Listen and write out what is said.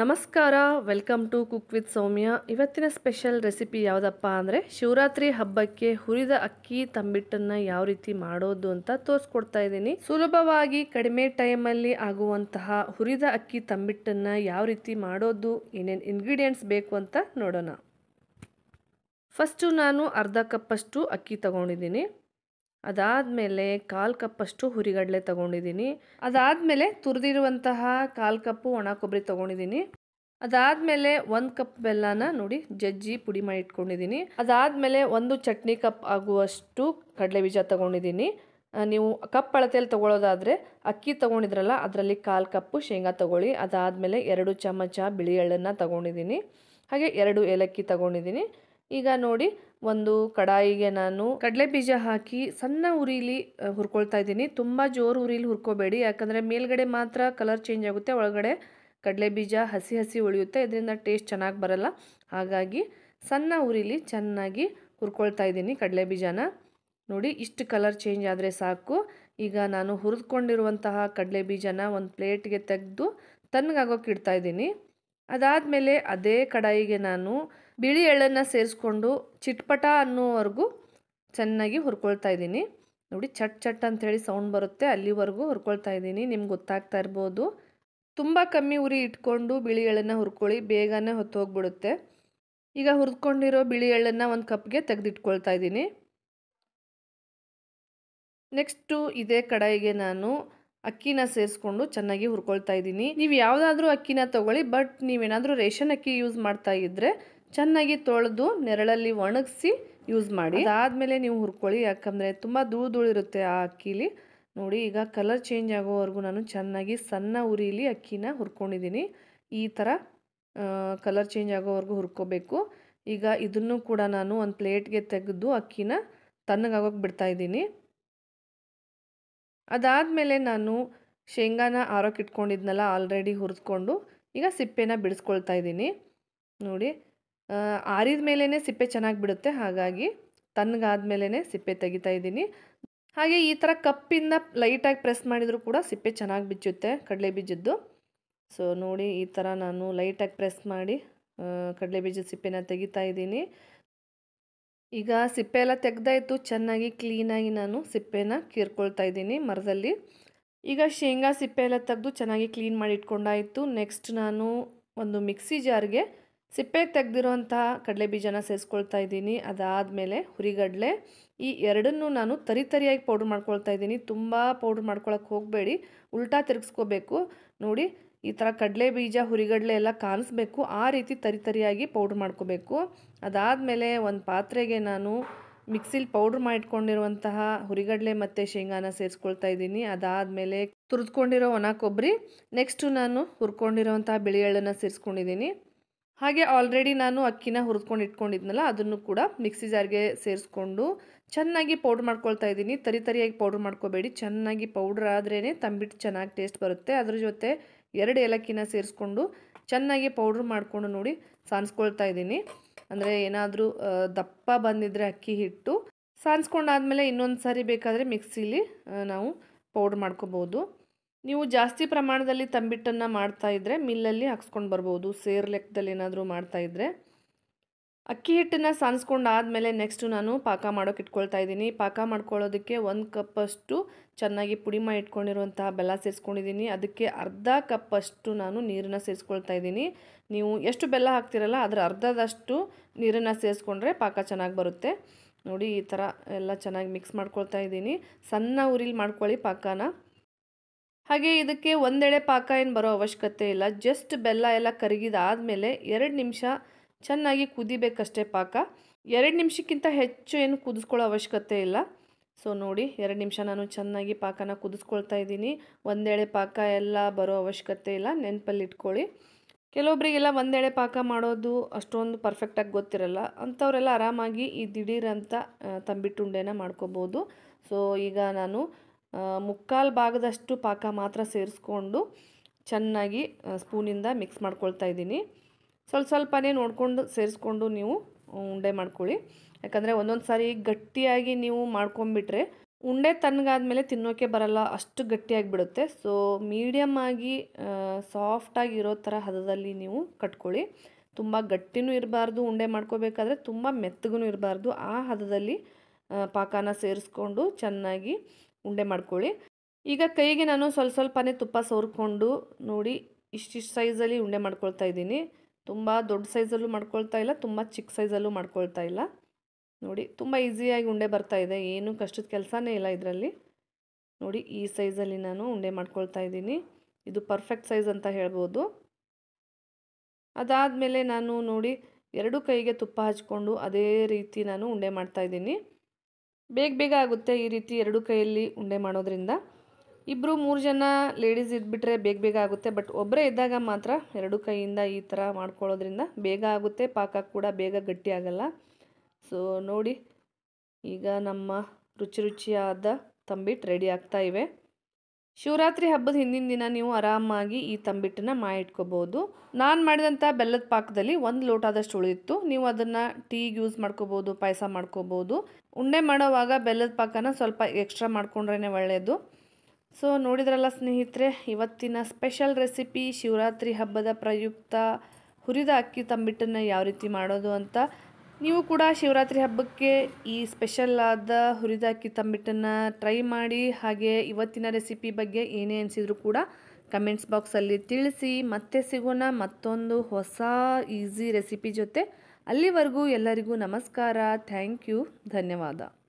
ನಮಸ್ಕಾರ welcome to cook with Soumya ಇವತ್ತಿನ special recipe ಯಾವುದಪ್ಪ ಅಂದರೆ ಶಿವರಾತ್ರಿ ಹಬ್ಬಕ್ಕೆ ಹುರಿದ ಅಕ್ಕಿ ತಂಬಿಟ್ಟನ್ನು ಯಾವ ರೀತಿ ಮಾಡೋದು ಅಂತ ತೋರಿಸ್ಕೊಡ್ತಾ ಇದ್ದೀನಿ ಸುಲಭವಾಗಿ ಕಡಿಮೆ ಟೈಮಲ್ಲಿ ಆಗುವಂತಹ ಹುರಿದ ಅಕ್ಕಿ ತಂಬಿಟ್ಟನ್ನು ಯಾವ ರೀತಿ ಮಾಡೋದು ಏನೇನು ಇನ್ಗ್ರೀಡಿಯೆಂಟ್ಸ್ ಬೇಕು ಅಂತ ನೋಡೋಣ ಫಸ್ಟು ನಾನು ಅರ್ಧ ಕಪ್ಪಷ್ಟು ಅಕ್ಕಿ ತಗೊಂಡಿದ್ದೀನಿ ಅದಾದಮೇಲೆ ಕಾಲು ಕಪ್ಪಷ್ಟು ಹುರಿಗಡಲೆ ತೊಗೊಂಡಿದ್ದೀನಿ ಅದಾದಮೇಲೆ ತುರಿದಿರುವಂತಹ ಕಾಲು ಕಪ್ಪು ಒಣ ಕೊಬ್ಬರಿ ತೊಗೊಂಡಿದ್ದೀನಿ ಅದಾದಮೇಲೆ ಒಂದು ಕಪ್ ಬೆಲ್ಲನ ನೋಡಿ ಜಜ್ಜಿ ಪುಡಿ ಮಾಡಿ ಇಟ್ಕೊಂಡಿದ್ದೀನಿ ಅದಾದಮೇಲೆ ಒಂದು ಚಟ್ನಿ ಕಪ್ ಆಗುವಷ್ಟು ಕಡಲೆ ಬೀಜ ತೊಗೊಂಡಿದ್ದೀನಿ ನೀವು ಕಪ್ ಅಳತೆಯಲ್ಲಿ ತೊಗೊಳ್ಳೋದಾದರೆ ಅಕ್ಕಿ ತೊಗೊಂಡಿದ್ರಲ್ಲ ಅದರಲ್ಲಿ ಕಾಲು ಕಪ್ಪು ಶೇಂಗಾ ತೊಗೊಳ್ಳಿ ಅದಾದಮೇಲೆ ಎರಡು ಚಮಚ ಬಿಳಿ ಎಳ್ಳನ್ನು ತೊಗೊಂಡಿದ್ದೀನಿ ಹಾಗೆ ಎರಡು ಏಲಕ್ಕಿ ತೊಗೊಂಡಿದ್ದೀನಿ ಈಗ ನೋಡಿ ಒಂದು ಕಡಾಯಿಗೆ ನಾನು ಕಡಲೆ ಬೀಜ ಹಾಕಿ ಸಣ್ಣ ಉರಿಲಿ ಹುರ್ಕೊಳ್ತಾ ಇದ್ದೀನಿ ತುಂಬ ಜೋರು ಉರಿಲಿ ಹುರ್ಕೋಬೇಡಿ ಯಾಕಂದರೆ ಮೇಲ್ಗಡೆ ಮಾತ್ರ ಕಲರ್ ಚೇಂಜ್ ಆಗುತ್ತೆ ಒಳಗಡೆ ಕಡಲೆ ಬೀಜ ಹಸಿ ಹಸಿ ಉಳಿಯುತ್ತೆ ಇದರಿಂದ ಟೇಸ್ಟ್ ಚೆನ್ನಾಗಿ ಬರಲ್ಲ ಹಾಗಾಗಿ ಸಣ್ಣ ಉರಿಲಿ ಚೆನ್ನಾಗಿ ಹುರ್ಕೊಳ್ತಾ ಇದ್ದೀನಿ ಕಡಲೆ ಬೀಜನ ನೋಡಿ ಇಷ್ಟು ಕಲರ್ ಚೇಂಜ್ ಆದರೆ ಸಾಕು ಈಗ ನಾನು ಹುರಿದುಕೊಂಡಿರುವಂತಹ ಕಡಲೆ ಬೀಜನ ಒಂದು ಪ್ಲೇಟ್ಗೆ ತೆಗೆದು ತಣ್ಣಗಾಗೋಕೆ ಇಡ್ತಾಯಿದ್ದೀನಿ ಅದಾದಮೇಲೆ ಅದೇ ಕಡಾಯಿಗೆ ನಾನು ಬಿಳಿ ಎಳ್ಳನ್ನು ಸೇರಿಸ್ಕೊಂಡು ಚಿಟ್ಪಟ ಅನ್ನೋವರೆಗೂ ಚೆನ್ನಾಗಿ ಹುರ್ಕೊಳ್ತಾ ಇದ್ದೀನಿ ನೋಡಿ ಚಟ್ ಚಟ್ ಅಂಥೇಳಿ ಸೌಂಡ್ ಬರುತ್ತೆ ಅಲ್ಲಿವರೆಗೂ ಹುರ್ಕೊಳ್ತಾ ಇದ್ದೀನಿ ನಿಮ್ಗೆ ಗೊತ್ತಾಗ್ತಾ ಇರ್ಬೋದು ತುಂಬ ಕಮ್ಮಿ ಉರಿ ಇಟ್ಕೊಂಡು ಬಿಳಿ ಎಳ್ಳನ್ನು ಹುರ್ಕೊಳ್ಳಿ ಬೇಗನೆ ಹೊತ್ತು ಹೋಗ್ಬಿಡುತ್ತೆ ಈಗ ಹುರ್ಕೊಂಡಿರೋ ಬಿಳಿ ಎಳ್ಳನ್ನು ಒಂದು ಕಪ್ಗೆ ತೆಗೆದಿಟ್ಕೊಳ್ತಾ ಇದ್ದೀನಿ ನೆಕ್ಸ್ಟು ಇದೇ ಕಡಾಯಿಗೆ ನಾನು ಅಕ್ಕಿನ ಸೇರಿಸ್ಕೊಂಡು ಚೆನ್ನಾಗಿ ಹುರ್ಕೊಳ್ತಾ ಇದ್ದೀನಿ ನೀವು ಯಾವುದಾದ್ರೂ ಅಕ್ಕಿನ ತೊಗೊಳ್ಳಿ ಬಟ್ ನೀವೇನಾದರೂ ರೇಷನ್ ಅಕ್ಕಿ ಯೂಸ್ ಮಾಡ್ತಾ ಇದ್ದರೆ ಚೆನ್ನಾಗಿ ತೊಳೆದು ನೆರಳಲ್ಲಿ ಒಣಗಿಸಿ ಯೂಸ್ ಮಾಡಿ ಅದಾದಮೇಲೆ ನೀವು ಹುರ್ಕೊಳ್ಳಿ ಯಾಕಂದರೆ ತುಂಬ ಧೂಳು ಇರುತ್ತೆ ಆ ಅಕ್ಕಿಲಿ ನೋಡಿ ಈಗ ಕಲರ್ ಚೇಂಜ್ ಆಗೋವರೆಗೂ ನಾನು ಚೆನ್ನಾಗಿ ಸಣ್ಣ ಉರಿಲಿ ಅಕ್ಕಿನ ಹುರ್ಕೊಂಡಿದ್ದೀನಿ ಈ ಥರ ಕಲರ್ ಚೇಂಜ್ ಆಗೋವರೆಗೂ ಹುರ್ಕೋಬೇಕು ಈಗ ಇದನ್ನು ಕೂಡ ನಾನು ಒಂದು ಪ್ಲೇಟ್ಗೆ ತೆಗೆದು ಅಕ್ಕಿನ ತಣ್ಣಗಾಗೋಕೆ ಬಿಡ್ತಾಯಿದ್ದೀನಿ ಅದಾದಮೇಲೆ ನಾನು ಶೇಂಗಾನ ಆರೋಕೆ ಇಟ್ಕೊಂಡಿದ್ನಲ್ಲ ಆಲ್ರೆಡಿ ಹುರಿದ್ಕೊಂಡು ಈಗ ಸಿಪ್ಪೆನ ಬಿಡಿಸ್ಕೊಳ್ತಾ ಇದ್ದೀನಿ ನೋಡಿ ಆರಿದ ಮೇಲೇ ಸಿಪ್ಪೆ ಚೆನ್ನಾಗಿ ಬಿಡುತ್ತೆ ಹಾಗಾಗಿ ತಣ್ಣಗಾದ ಮೇಲೇ ಸಿಪ್ಪೆ ತೆಗಿತಾ ಇದ್ದೀನಿ ಹಾಗೆ ಈ ಥರ ಕಪ್ಪಿಂದ ಲೈಟಾಗಿ ಪ್ರೆಸ್ ಮಾಡಿದರೂ ಕೂಡ ಸಿಪ್ಪೆ ಚೆನ್ನಾಗಿ ಬಿಚ್ಚುತ್ತೆ ಕಡಲೆ ಬೀಜದ್ದು ಸೊ ನೋಡಿ ಈ ಥರ ನಾನು ಲೈಟಾಗಿ ಪ್ರೆಸ್ ಮಾಡಿ ಕಡಲೆ ಬೀಜದ ಸಿಪ್ಪೆನ ತೆಗಿತಾ ಇದ್ದೀನಿ ಈಗ ಸಿಪ್ಪೆ ಎಲ್ಲ ತೆಗ್ದಾಯಿತು ಚೆನ್ನಾಗಿ ಕ್ಲೀನಾಗಿ ನಾನು ಸಿಪ್ಪೆನ ಕೀರ್ಕೊಳ್ತಾ ಇದ್ದೀನಿ ಮರದಲ್ಲಿ ಈಗ ಶೇಂಗಾ ಸಿಪ್ಪೆ ಎಲ್ಲ ತೆಗೆದು ಚೆನ್ನಾಗಿ ಕ್ಲೀನ್ ಮಾಡಿ ಇಟ್ಕೊಂಡಾಯಿತು ನೆಕ್ಸ್ಟ್ ನಾನು ಒಂದು ಮಿಕ್ಸಿ ಜಾರ್ಗೆ ಸಿಪ್ಪೆ ತೆಗೆದಿರುವಂತಹ ಕಡಲೆ ಬೀಜನ ಸೇರಿಸ್ಕೊಳ್ತಾ ಇದ್ದೀನಿ ಅದಾದಮೇಲೆ ಹುರಿಗಡಲೆ ಈ ಎರಡನ್ನೂ ನಾನು ತರಿತರಿಯಾಗಿ ಪೌಡ್ರ್ ಮಾಡ್ಕೊಳ್ತಾ ಇದ್ದೀನಿ ತುಂಬ ಪೌಡ್ರ್ ಮಾಡ್ಕೊಳಕ್ಕೆ ಹೋಗಬೇಡಿ ಉಲ್ಟಾ ತಿರುಗಿಸ್ಕೋಬೇಕು ನೋಡಿ ಈ ಥರ ಕಡಲೆ ಬೀಜ ಹುರಿಗಡಲೆ ಎಲ್ಲ ಕಾಣಿಸ್ಬೇಕು ಆ ರೀತಿ ತರಿತರಿಯಾಗಿ ಪೌಡ್ರ್ ಮಾಡ್ಕೋಬೇಕು ಅದಾದಮೇಲೆ ಒಂದು ಪಾತ್ರೆಗೆ ನಾನು ಮಿಕ್ಸಿಲಿ ಪೌಡ್ರ್ ಮಾಡಿಟ್ಕೊಂಡಿರುವಂತಹ ಹುರಿಗಡಲೆ ಮತ್ತು ಶೇಂಗಾನ ಸೇರಿಸ್ಕೊಳ್ತಾ ಇದ್ದೀನಿ ಅದಾದಮೇಲೆ ತುರಿದ್ಕೊಂಡಿರೋ ಒಣ ಕೊಬ್ಬರಿ ನೆಕ್ಸ್ಟು ನಾನು ಹುರ್ಕೊಂಡಿರೋವಂತಹ ಬಿಳಿ ಎಳ್ಳನ್ನು ಸೇರಿಸ್ಕೊಂಡಿದ್ದೀನಿ ಹಾಗೆ ಆಲ್ರೆಡಿ ನಾನು ಅಕ್ಕಿನ ಹುರಿದ್ಕೊಂಡು ಇಟ್ಕೊಂಡಿದ್ನಲ್ಲ ಅದನ್ನು ಕೂಡ ಮಿಕ್ಸಿ ಜಾರ್ಗೆ ಸೇರಿಸ್ಕೊಂಡು ಚೆನ್ನಾಗಿ ಪೌಡ್ರ್ ಮಾಡ್ಕೊಳ್ತಾ ಇದ್ದೀನಿ ತರಿ ತರಿಯಾಗಿ ಪೌಡ್ರ್ ಮಾಡ್ಕೋಬೇಡಿ ಚೆನ್ನಾಗಿ ಪೌಡ್ರ್ ಆದ್ರೇ ತಂಬಿಟ್ಟು ಚೆನ್ನಾಗಿ ಟೇಸ್ಟ್ ಬರುತ್ತೆ ಅದ್ರ ಜೊತೆ ಎರಡು ಏಲಕ್ಕಿನ ಸೇರಿಸ್ಕೊಂಡು ಚೆನ್ನಾಗಿ ಪೌಡ್ರ್ ಮಾಡಿಕೊಂಡು ನೋಡಿ ಸಾನ್ಸ್ಕೊಳ್ತಾ ಇದ್ದೀನಿ ಅಂದರೆ ಏನಾದರೂ ದಪ್ಪ ಬಂದಿದ್ದರೆ ಅಕ್ಕಿ ಹಿಟ್ಟು ಸಾನ್ಸ್ಕೊಂಡಾದಮೇಲೆ ಇನ್ನೊಂದು ಸಾರಿ ಬೇಕಾದರೆ ಮಿಕ್ಸಿಲಿ ನಾವು ಪೌಡ್ರ್ ಮಾಡ್ಕೋಬೋದು ನೀವು ಜಾಸ್ತಿ ಪ್ರಮಾಣದಲ್ಲಿ ತಂಬಿಟ್ಟನ್ನು ಮಾಡ್ತಾಯಿದ್ರೆ ಮಿಲ್ಲಲ್ಲಿ ಹಾಕ್ಸ್ಕೊಂಡು ಬರ್ಬೋದು ಸೇರ್ ಲೆಕ್ಕದಲ್ಲಿ ಏನಾದರೂ ಮಾಡ್ತಾಯಿದ್ರೆ ಅಕ್ಕಿ ಹಿಟ್ಟನ್ನು ಸಾನ್ಸ್ಕೊಂಡು ಆದಮೇಲೆ ನೆಕ್ಸ್ಟು ನಾನು ಪಾಕ ಮಾಡೋಕೆ ಇಟ್ಕೊಳ್ತಾ ಇದ್ದೀನಿ ಪಾಕ ಮಾಡ್ಕೊಳ್ಳೋದಕ್ಕೆ ಒಂದು ಕಪ್ಪಷ್ಟು ಚೆನ್ನಾಗಿ ಪುಡಿ ಮಾಡಿ ಇಟ್ಕೊಂಡಿರುವಂತಹ ಬೆಲ್ಲ ಸೇರಿಸ್ಕೊಂಡಿದ್ದೀನಿ ಅದಕ್ಕೆ ಅರ್ಧ ಕಪ್ಪಷ್ಟು ನಾನು ನೀರನ್ನು ಸೇರಿಸ್ಕೊಳ್ತಾ ಇದ್ದೀನಿ ನೀವು ಎಷ್ಟು ಬೆಲ್ಲ ಹಾಕ್ತಿರಲ್ಲ ಅದರ ಅರ್ಧದಷ್ಟು ನೀರನ್ನು ಸೇರಿಸ್ಕೊಂಡ್ರೆ ಪಾಕ ಚೆನ್ನಾಗಿ ಬರುತ್ತೆ ನೋಡಿ ಈ ಥರ ಎಲ್ಲ ಚೆನ್ನಾಗಿ ಮಿಕ್ಸ್ ಮಾಡ್ಕೊಳ್ತಾ ಇದ್ದೀನಿ ಸಣ್ಣ ಉರಿಲಿ ಮಾಡ್ಕೊಳ್ಳಿ ಪಾಕನ ಹಾಗೆ ಇದಕ್ಕೆ ಒಂದೆಳೆ ಪಾಕ ಏನು ಬರೋ ಅವಶ್ಯಕತೆ ಇಲ್ಲ ಜಸ್ಟ್ ಬೆಲ್ಲ ಎಲ್ಲ ಕರಗಿದಾದಮೇಲೆ ಎರಡು ನಿಮಿಷ ಚೆನ್ನಾಗಿ ಕುದಿಬೇಕಷ್ಟೇ ಪಾಕ ಎರಡು ನಿಮಿಷಕ್ಕಿಂತ ಹೆಚ್ಚು ಏನು ಕುದಿಸ್ಕೊಳ್ಳೋ ಅವಶ್ಯಕತೆ ಇಲ್ಲ ಸೊ ನೋಡಿ ಎರಡು ನಿಮಿಷ ನಾನು ಚೆನ್ನಾಗಿ ಪಾಕನ ಕುದಿಸ್ಕೊಳ್ತಾ ಇದ್ದೀನಿ ಒಂದೆಳೆ ಪಾಕ ಎಲ್ಲ ಬರೋ ಅವಶ್ಯಕತೆ ಇಲ್ಲ ನೆನಪಲ್ಲಿ ಇಟ್ಕೊಳ್ಳಿ ಕೆಲವೊಬ್ಬರಿಗೆಲ್ಲ ಒಂದೆಳೆ ಪಾಕ ಮಾಡೋದು ಅಷ್ಟೊಂದು ಪರ್ಫೆಕ್ಟಾಗಿ ಗೊತ್ತಿರಲ್ಲ ಅಂಥವರೆಲ್ಲ ಆರಾಮಾಗಿ ಈ ದಿಢೀರಂತ ತಂಬಿಟ್ಟುಂಡೆನ ಮಾಡ್ಕೋಬೋದು ಸೊ ಈಗ ನಾನು ಮುಕ್ಕಾಲು ಭಾಗದಷ್ಟು ಪಾಕ ಮಾತ್ರ ಸೇರಿಸ್ಕೊಂಡು ಚೆನ್ನಾಗಿ ಸ್ಪೂನಿಂದ ಮಿಕ್ಸ್ ಮಾಡ್ಕೊಳ್ತಾ ಇದ್ದೀನಿ ಸ್ವಲ್ಪ ಸ್ವಲ್ಪನೇ ನೋಡಿಕೊಂಡು ಸೇರಿಸ್ಕೊಂಡು ನೀವು ಉಂಡೆ ಮಾಡ್ಕೊಳ್ಳಿ ಯಾಕಂದರೆ ಒಂದೊಂದು ಸಾರಿ ಗಟ್ಟಿಯಾಗಿ ನೀವು ಮಾಡ್ಕೊಂಬಿಟ್ರೆ ಉಂಡೆ ತಣ್ಣಗಾದ್ಮೇಲೆ ತಿನ್ನೋಕ್ಕೆ ಬರಲ್ಲ ಅಷ್ಟು ಗಟ್ಟಿಯಾಗಿ ಬಿಡುತ್ತೆ ಸೊ ಮೀಡಿಯಮ್ ಆಗಿ ಸಾಫ್ಟಾಗಿ ಇರೋ ಥರ ಹದದಲ್ಲಿ ನೀವು ಕಟ್ಕೊಳ್ಳಿ ತುಂಬ ಗಟ್ಟಿನೂ ಇರಬಾರ್ದು ಉಂಡೆ ಮಾಡ್ಕೋಬೇಕಾದ್ರೆ ತುಂಬ ಮೆತ್ತಗೂ ಇರಬಾರ್ದು ಆ ಹದದಲ್ಲಿ ಪಾಕನ ಸೇರಿಸ್ಕೊಂಡು ಚೆನ್ನಾಗಿ ಉಂಡೆ ಮಾಡ್ಕೊಳ್ಳಿ ಈಗ ಕೈಗೆ ನಾನು ಸ್ವಲ್ಪ ಸ್ವಲ್ಪನೇ ತುಪ್ಪ ಸೋರ್ಕೊಂಡು ನೋಡಿ ಇಷ್ಟಿಷ್ಟು ಸೈಜಲ್ಲಿ ಉಂಡೆ ಮಾಡ್ಕೊಳ್ತಾ ಇದ್ದೀನಿ ತುಂಬ ದೊಡ್ಡ ಸೈಜಲ್ಲೂ ಮಾಡ್ಕೊಳ್ತಾ ಇಲ್ಲ ತುಂಬ ಚಿಕ್ಕ ಸೈಜಲ್ಲೂ ಮಾಡ್ಕೊಳ್ತಾ ಇಲ್ಲ ನೋಡಿ ತುಂಬ ಈಸಿಯಾಗಿ ಉಂಡೆ ಬರ್ತಾ ಇದೆ ಏನು ಕಷ್ಟದ ಕೆಲಸನೇ ಇಲ್ಲ ಇದರಲ್ಲಿ ನೋಡಿ ಈ ಸೈಜಲ್ಲಿ ನಾನು ಉಂಡೆ ಮಾಡ್ಕೊಳ್ತಾ ಇದ್ದೀನಿ ಇದು ಪರ್ಫೆಕ್ಟ್ ಸೈಜ್ ಅಂತ ಹೇಳ್ಬೋದು ಅದಾದಮೇಲೆ ನಾನು ನೋಡಿ ಎರಡು ಕೈಗೆ ತುಪ್ಪ ಹಚ್ಕೊಂಡು ಅದೇ ರೀತಿ ನಾನು ಉಂಡೆ ಮಾಡ್ತಾಯಿದ್ದೀನಿ ಬೇಗ ಬೇಗ ಆಗುತ್ತೆ ಈ ರೀತಿ ಎರಡು ಕೈಯಲ್ಲಿ ಉಂಡೆ ಮಾಡೋದ್ರಿಂದ ಇಬ್ಬರು ಮೂರು ಜನ ಲೇಡೀಸ್ ಇದ್ಬಿಟ್ರೆ ಬೇಗ ಬೇಗ ಆಗುತ್ತೆ ಬಟ್ ಒಬ್ಬರೇ ಇದ್ದಾಗ ಮಾತ್ರ ಎರಡು ಕೈಯಿಂದ ಈ ಥರ ಮಾಡ್ಕೊಳ್ಳೋದ್ರಿಂದ ಬೇಗ ಆಗುತ್ತೆ ಪಾಕ ಕೂಡ ಬೇಗ ಗಟ್ಟಿ ಆಗಲ್ಲ ಸೊ ನೋಡಿ ಈಗ ನಮ್ಮ ರುಚಿ ರುಚಿಯಾದ ತಂಬಿಟ್ಟು ರೆಡಿ ಆಗ್ತಾ ಇವೆ ಶಿವರಾತ್ರಿ ಹಬ್ಬದ ಹಿಂದಿನ ದಿನ ನೀವು ಆರಾಮಾಗಿ ಈ ತಂಬಿಟ್ಟನ್ನು ಮಾಡಿಟ್ಕೋಬೋದು ನಾನು ಮಾಡಿದಂಥ ಬೆಲ್ಲದ ಪಾಕದಲ್ಲಿ ಒಂದು ಆದಷ್ಟು ಉಳಿದಿತ್ತು ನೀವು ಅದನ್ನು ಟೀಗೆ ಯೂಸ್ ಮಾಡ್ಕೋಬೋದು ಪಾಯಸ ಮಾಡ್ಕೋಬೋದು ಉಂಡೆ ಮಾಡೋವಾಗ ಬೆಲ್ಲದ ಪಾಕನ ಸ್ವಲ್ಪ ಎಕ್ಸ್ಟ್ರಾ ಮಾಡ್ಕೊಂಡ್ರೇನೆ ಒಳ್ಳೆಯದು ಸೊ ನೋಡಿದ್ರಲ್ಲ ಸ್ನೇಹಿತರೆ ಇವತ್ತಿನ ಸ್ಪೆಷಲ್ ರೆಸಿಪಿ ಶಿವರಾತ್ರಿ ಹಬ್ಬದ ಪ್ರಯುಕ್ತ ಹುರಿದ ಅಕ್ಕಿ ತಂಬಿಟ್ಟನ್ನು ಯಾವ ರೀತಿ ಮಾಡೋದು ಅಂತ ನೀವು ಕೂಡ ಶಿವರಾತ್ರಿ ಹಬ್ಬಕ್ಕೆ ಈ ಸ್ಪೆಷಲ್ ಆದ ಹುರಿದಾಕಿ ತಂಬಿಟ್ಟನ್ನು ಟ್ರೈ ಮಾಡಿ ಹಾಗೆ ಇವತ್ತಿನ ರೆಸಿಪಿ ಬಗ್ಗೆ ಏನೇ ಅನಿಸಿದ್ರು ಕೂಡ ಕಮೆಂಟ್ಸ್ ಬಾಕ್ಸಲ್ಲಿ ತಿಳಿಸಿ ಮತ್ತೆ ಸಿಗೋಣ ಮತ್ತೊಂದು ಹೊಸ ಈಸಿ ರೆಸಿಪಿ ಜೊತೆ ಅಲ್ಲಿವರೆಗೂ ಎಲ್ಲರಿಗೂ ನಮಸ್ಕಾರ ಥ್ಯಾಂಕ್ ಯು ಧನ್ಯವಾದ